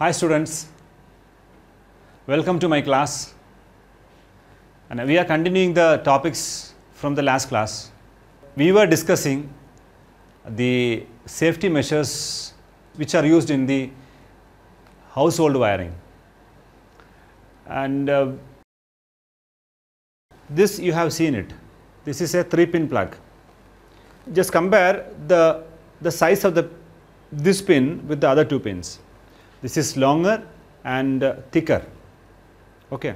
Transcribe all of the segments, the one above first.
Hi students, welcome to my class and we are continuing the topics from the last class. We were discussing the safety measures which are used in the household wiring and uh, this you have seen it. This is a 3 pin plug. Just compare the, the size of the this pin with the other two pins this is longer and uh, thicker. Okay.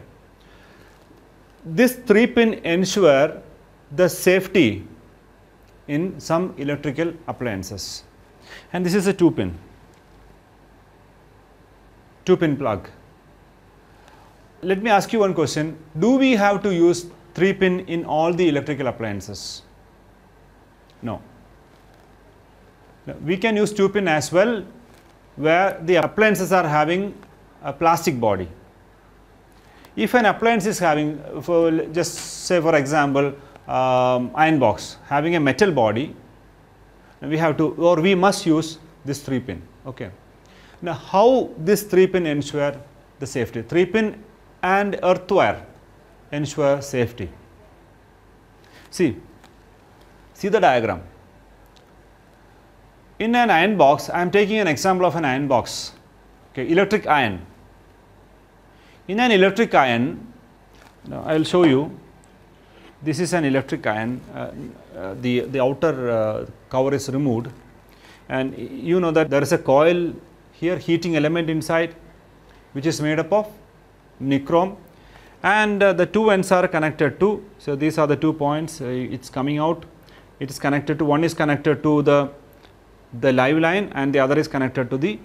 This 3 pin ensure the safety in some electrical appliances and this is a 2 pin, 2 pin plug. Let me ask you one question, do we have to use 3 pin in all the electrical appliances? No. We can use 2 pin as well where the appliances are having a plastic body. If an appliance is having, for just say for example, um, iron box having a metal body, we have to or we must use this 3 pin. Okay. Now, how this 3 pin ensure the safety? 3 pin and earth wire ensure safety. See, see the diagram. In an iron box, I am taking an example of an iron box, okay, electric iron. In an electric iron, I will show you, this is an electric iron, uh, uh, the, the outer uh, cover is removed and you know that there is a coil here heating element inside which is made up of nichrome and uh, the two ends are connected to. So, these are the two points uh, it is coming out it is connected to one is connected to the the live line and the other is connected to the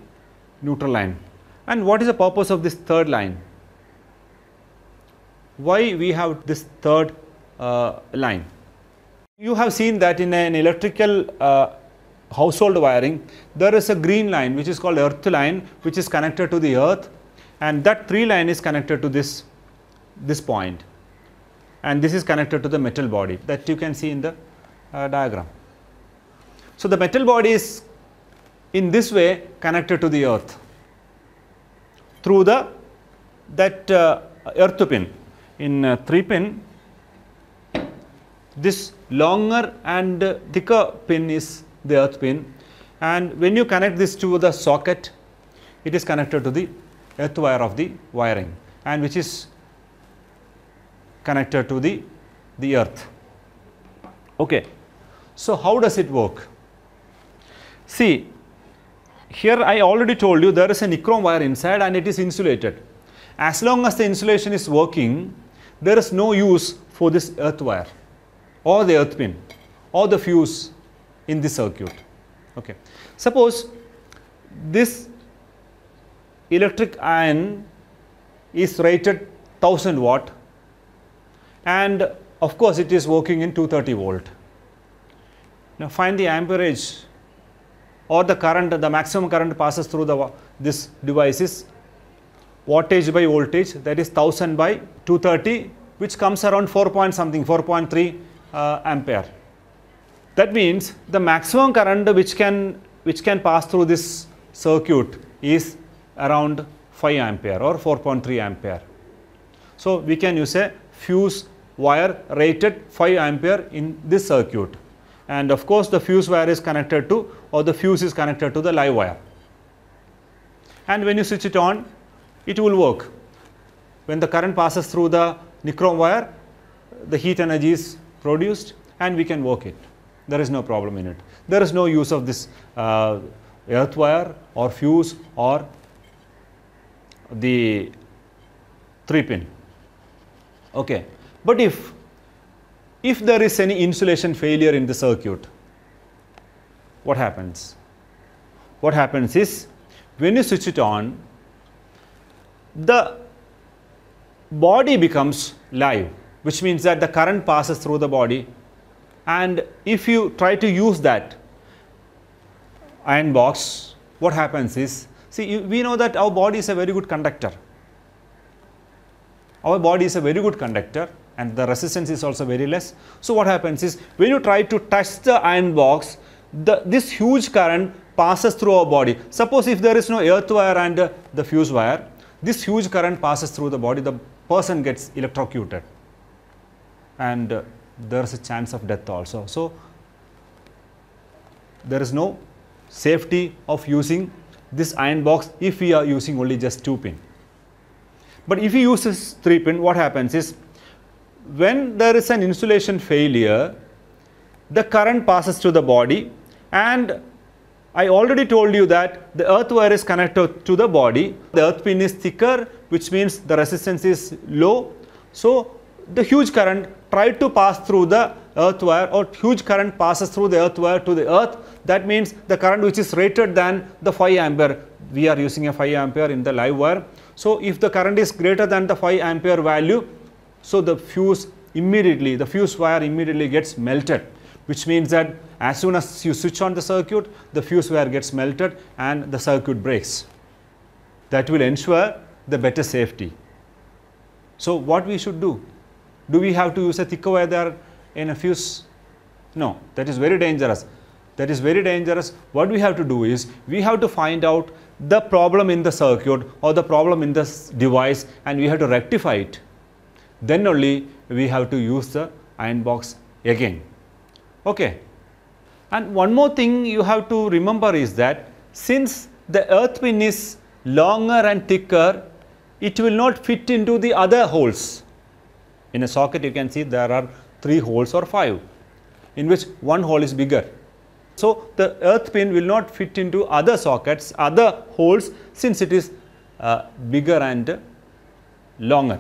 neutral line. And what is the purpose of this third line? Why we have this third uh, line? You have seen that in an electrical uh, household wiring, there is a green line which is called earth line which is connected to the earth and that three line is connected to this, this point and this is connected to the metal body that you can see in the uh, diagram. So, the metal body is in this way connected to the earth through the that uh, earth pin. In uh, 3 pin, this longer and uh, thicker pin is the earth pin and when you connect this to the socket, it is connected to the earth wire of the wiring and which is connected to the, the earth. Okay. So, how does it work? See, here I already told you there is a nichrome wire inside and it is insulated. As long as the insulation is working, there is no use for this earth wire or the earth pin or the fuse in the circuit. Okay. Suppose this electric iron is rated 1000 watt and of course it is working in 230 volt. Now find the amperage or the current, the maximum current passes through the, this device is wattage by voltage that is 1000 by 230 which comes around 4 point something 4.3 uh, ampere. That means the maximum current which can which can pass through this circuit is around 5 ampere or 4.3 ampere. So we can use a fuse wire rated 5 ampere in this circuit and of course the fuse wire is connected to or the fuse is connected to the live wire and when you switch it on it will work when the current passes through the nichrome wire the heat energy is produced and we can work it there is no problem in it there is no use of this uh, earth wire or fuse or the 3 pin okay but if if there is any insulation failure in the circuit, what happens? What happens is when you switch it on, the body becomes live, which means that the current passes through the body. And if you try to use that iron box, what happens is, see, you, we know that our body is a very good conductor. Our body is a very good conductor and the resistance is also very less. So what happens is when you try to touch the iron box, the, this huge current passes through our body. Suppose if there is no earth wire and uh, the fuse wire, this huge current passes through the body, the person gets electrocuted and uh, there is a chance of death also. So there is no safety of using this iron box if we are using only just 2 pin. But if we use this 3 pin, what happens is when there is an insulation failure, the current passes through the body and I already told you that the earth wire is connected to the body. The earth pin is thicker which means the resistance is low. So the huge current tried to pass through the earth wire or huge current passes through the earth wire to the earth. That means the current which is rated than the 5 ampere. We are using a 5 ampere in the live wire. So if the current is greater than the 5 ampere value, so the fuse immediately, the fuse wire immediately gets melted, which means that as soon as you switch on the circuit, the fuse wire gets melted and the circuit breaks. That will ensure the better safety. So what we should do? Do we have to use a thicker wire there in a fuse? No, that is very dangerous. That is very dangerous. What we have to do is, we have to find out the problem in the circuit or the problem in the device and we have to rectify it then only we have to use the iron box again. Okay. And one more thing you have to remember is that since the earth pin is longer and thicker, it will not fit into the other holes. In a socket you can see there are 3 holes or 5 in which one hole is bigger. So, the earth pin will not fit into other sockets, other holes since it is uh, bigger and longer.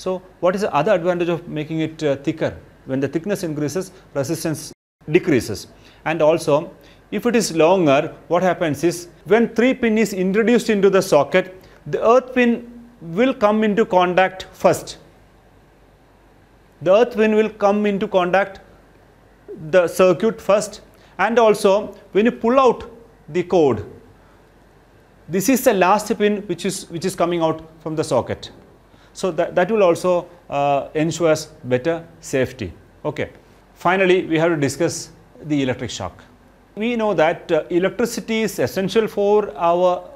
So, what is the other advantage of making it uh, thicker? When the thickness increases, resistance decreases. And also, if it is longer, what happens is when 3 pin is introduced into the socket, the earth pin will come into contact first. The earth pin will come into contact the circuit first and also when you pull out the code, this is the last pin which is, which is coming out from the socket. So, that, that will also uh, us better safety. Okay. Finally, we have to discuss the electric shock. We know that uh, electricity is essential for our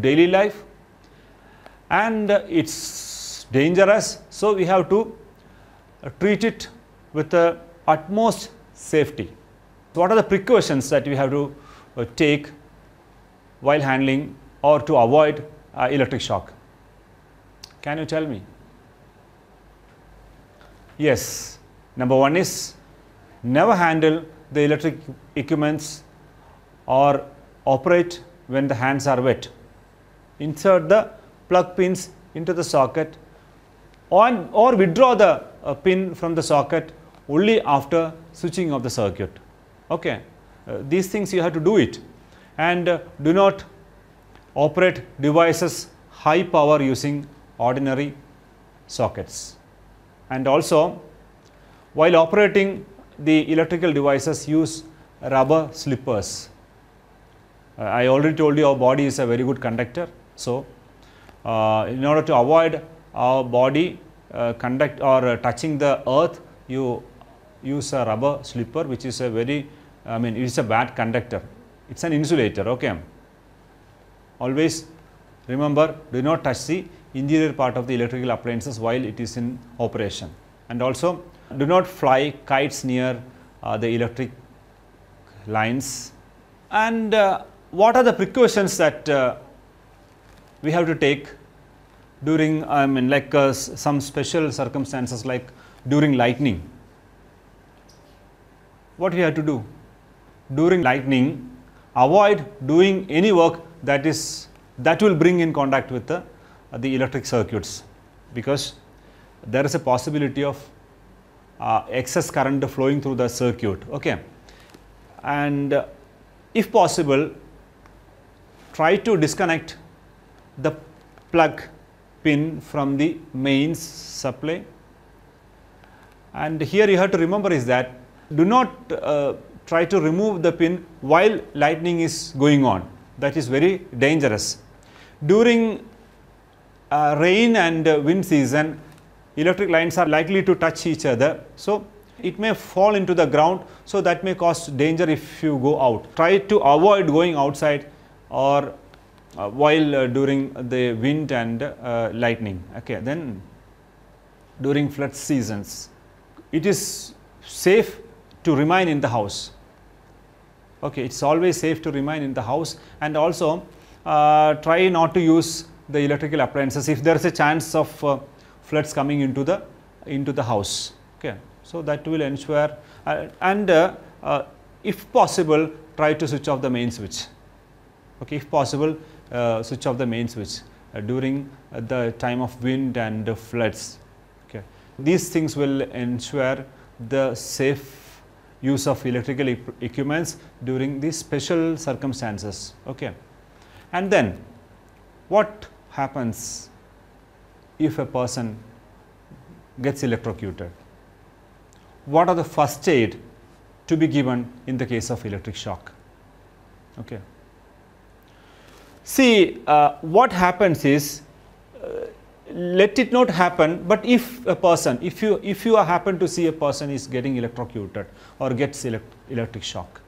daily life and uh, it's dangerous. So, we have to uh, treat it with the uh, utmost safety. So what are the precautions that we have to uh, take while handling or to avoid electric shock? Can you tell me? Yes. Number one is never handle the electric equipments or operate when the hands are wet. Insert the plug pins into the socket or, or withdraw the uh, pin from the socket only after switching of the circuit. Okay. Uh, these things you have to do it and uh, do not operate devices high power using ordinary sockets. And also, while operating the electrical devices use rubber slippers. Uh, I already told you our body is a very good conductor. So, uh, in order to avoid our body uh, conduct or uh, touching the earth, you use a rubber slipper which is a very, I mean it is a bad conductor. It is an insulator, okay. Always remember do not touch the interior part of the electrical appliances while it is in operation. And also do not fly kites near uh, the electric lines. And uh, what are the precautions that uh, we have to take during I mean like uh, some special circumstances like during lightning. What we have to do? During lightning avoid doing any work that is that will bring in contact with the uh, the electric circuits because there is a possibility of uh, excess current flowing through the circuit okay and uh, if possible try to disconnect the plug pin from the mains supply and here you have to remember is that do not uh, try to remove the pin while lightning is going on that is very dangerous during uh, rain and uh, wind season, electric lines are likely to touch each other. So, it may fall into the ground. So, that may cause danger if you go out. Try to avoid going outside or uh, while uh, during the wind and uh, lightning. Okay. Then during flood seasons, it is safe to remain in the house. Okay, it is always safe to remain in the house and also uh, try not to use the electrical appliances if there is a chance of uh, floods coming into the into the house. Okay. So, that will ensure uh, and uh, if possible try to switch off the main switch. Okay, if possible switch off the main switch during the time of wind and floods. Okay. These things will ensure the safe use of electrical e equipments during these special circumstances. Okay. And then what happens if a person gets electrocuted? What are the first aid to be given in the case of electric shock? Okay. See, uh, what happens is, uh, let it not happen, but if a person, if you, if you happen to see a person is getting electrocuted or gets elect electric shock.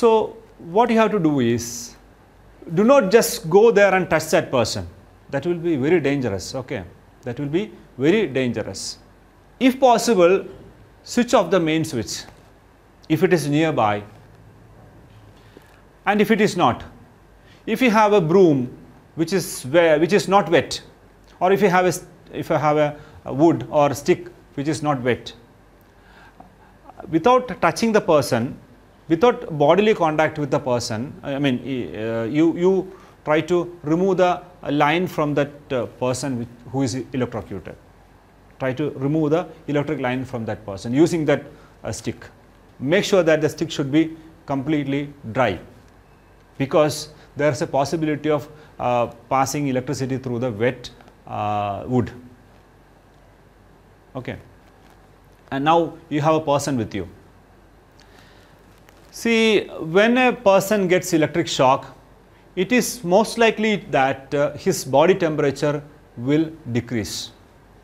So, what you have to do is, do not just go there and touch that person. That will be very dangerous, okay? That will be very dangerous. If possible, switch off the main switch if it is nearby and if it is not. If you have a broom which is, where, which is not wet or if you have, a, if you have a, a wood or stick which is not wet, without touching the person, without bodily contact with the person, I mean, uh, you, you try to remove the line from that uh, person who is electrocuted. Try to remove the electric line from that person using that uh, stick. Make sure that the stick should be completely dry because there is a possibility of uh, passing electricity through the wet uh, wood. Okay. And now you have a person with you See, when a person gets electric shock, it is most likely that uh, his body temperature will decrease.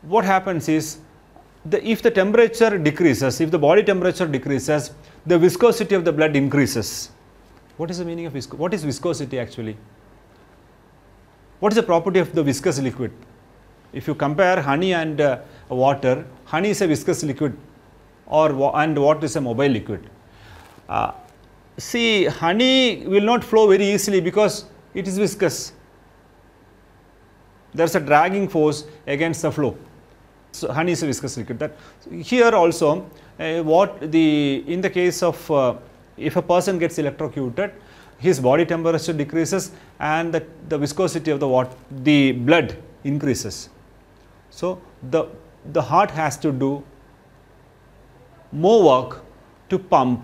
What happens is, the, if the temperature decreases, if the body temperature decreases, the viscosity of the blood increases. What is the meaning of viscosity? What is viscosity actually? What is the property of the viscous liquid? If you compare honey and uh, water, honey is a viscous liquid or and water is a mobile liquid. Uh, see honey will not flow very easily because it is viscous. There is a dragging force against the flow. So honey is a viscous liquid. That here also uh, what the in the case of uh, if a person gets electrocuted, his body temperature decreases and the, the viscosity of the water, the blood increases. So the the heart has to do more work to pump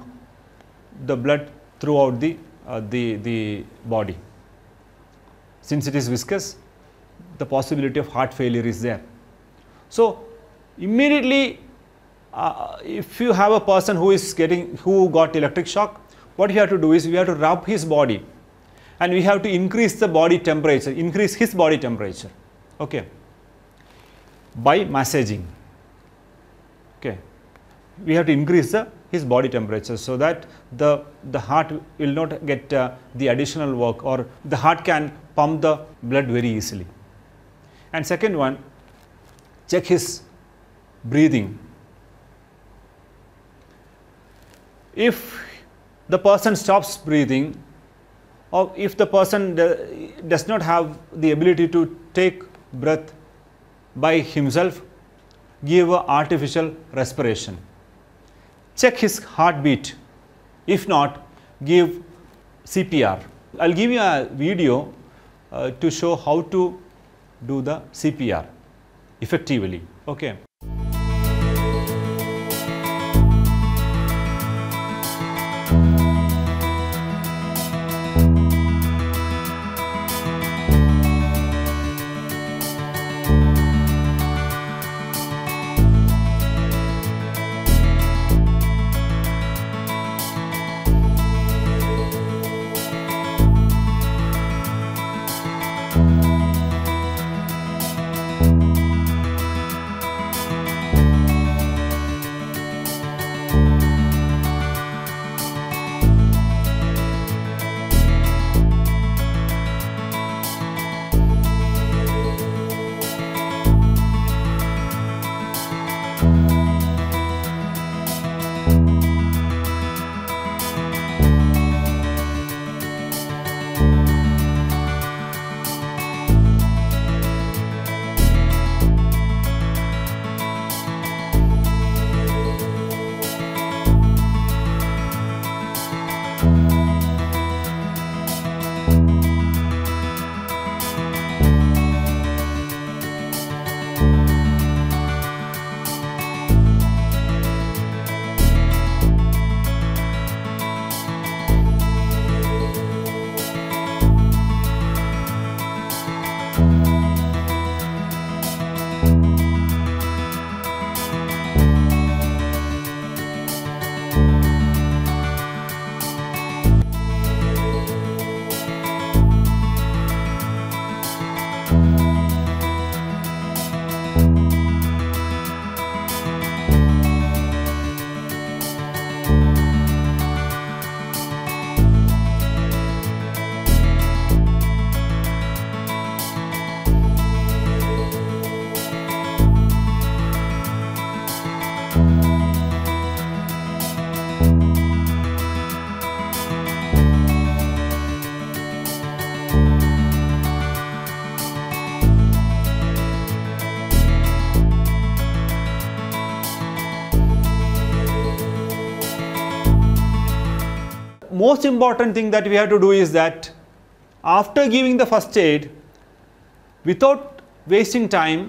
the blood throughout the, uh, the, the body. Since it is viscous, the possibility of heart failure is there. So, immediately uh, if you have a person who is getting, who got electric shock, what you have to do is we have to rub his body and we have to increase the body temperature, increase his body temperature, okay, by massaging, okay. We have to increase the his body temperature so that the, the heart will not get uh, the additional work or the heart can pump the blood very easily. And second one, check his breathing. If the person stops breathing or if the person does not have the ability to take breath by himself, give a artificial respiration check his heartbeat. If not, give CPR. I will give you a video uh, to show how to do the CPR effectively. Okay. most important thing that we have to do is that after giving the first aid, without wasting time,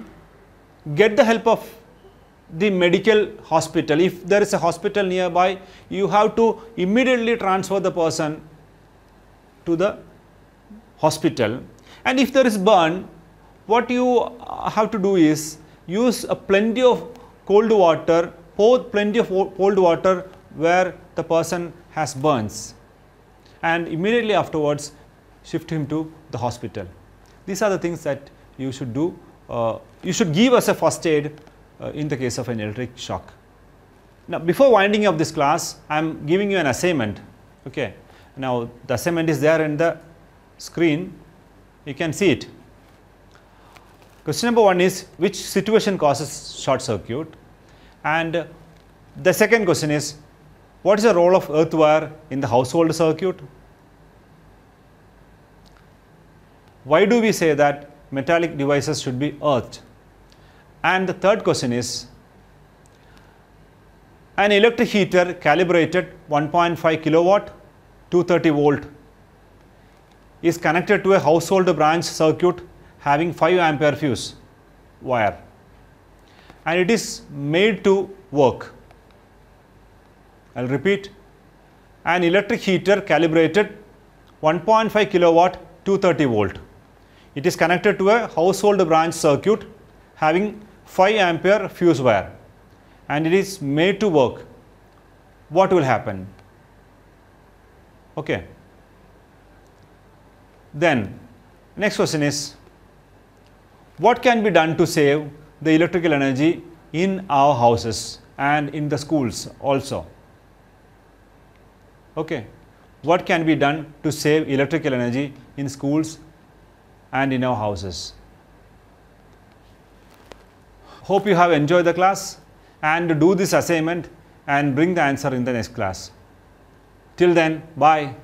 get the help of the medical hospital. If there is a hospital nearby, you have to immediately transfer the person to the hospital. And if there is burn, what you uh, have to do is use a plenty of cold water, pour plenty of cold water where the person has burns and immediately afterwards shift him to the hospital. These are the things that you should do. Uh, you should give us a first aid uh, in the case of an electric shock. Now, before winding up this class, I am giving you an assignment. Okay. Now, the assignment is there in the screen. You can see it. Question number one is which situation causes short circuit and the second question is what is the role of earth wire in the household circuit? Why do we say that metallic devices should be earthed? And the third question is, an electric heater calibrated 1.5 kilowatt 230 volt is connected to a household branch circuit having 5 ampere fuse wire and it is made to work I will repeat an electric heater calibrated 1.5 kilowatt 230 volt. It is connected to a household branch circuit having 5 ampere fuse wire and it is made to work. What will happen? Okay. Then next question is what can be done to save the electrical energy in our houses and in the schools also? Okay. What can be done to save electrical energy in schools and in our houses? Hope you have enjoyed the class and do this assignment and bring the answer in the next class. Till then, bye.